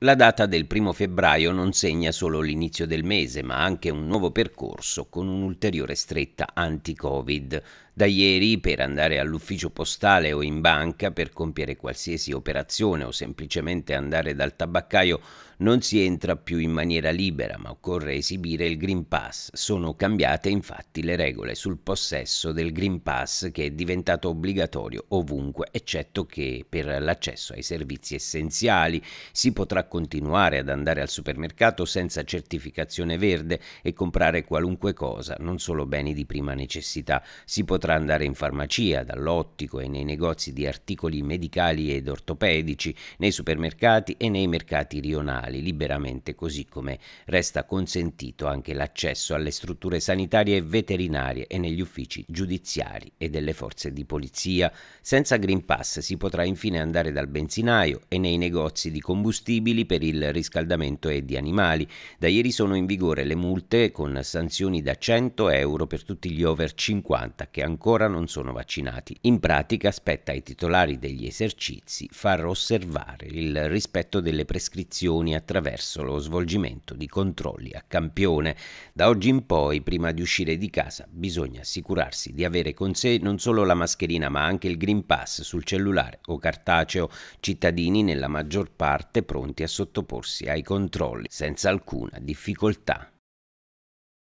La data del primo febbraio non segna solo l'inizio del mese, ma anche un nuovo percorso con un'ulteriore stretta anti-Covid. Da ieri, per andare all'ufficio postale o in banca per compiere qualsiasi operazione o semplicemente andare dal tabaccaio, non si entra più in maniera libera, ma occorre esibire il Green Pass. Sono cambiate infatti le regole sul possesso del Green Pass che è diventato obbligatorio ovunque, eccetto che per l'accesso ai servizi essenziali si potrà continuare ad andare al supermercato senza certificazione verde e comprare qualunque cosa, non solo beni di prima necessità. Si potrà potrà andare in farmacia, dall'ottico e nei negozi di articoli medicali ed ortopedici, nei supermercati e nei mercati rionali, liberamente così come resta consentito anche l'accesso alle strutture sanitarie e veterinarie e negli uffici giudiziari e delle forze di polizia. Senza Green Pass si potrà infine andare dal benzinaio e nei negozi di combustibili per il riscaldamento e di animali. Da ieri sono in vigore le multe con sanzioni da 100 euro per tutti gli over 50 che ancora ancora non sono vaccinati. In pratica spetta ai titolari degli esercizi far osservare il rispetto delle prescrizioni attraverso lo svolgimento di controlli a campione. Da oggi in poi, prima di uscire di casa, bisogna assicurarsi di avere con sé non solo la mascherina ma anche il Green Pass sul cellulare o cartaceo, cittadini nella maggior parte pronti a sottoporsi ai controlli senza alcuna difficoltà.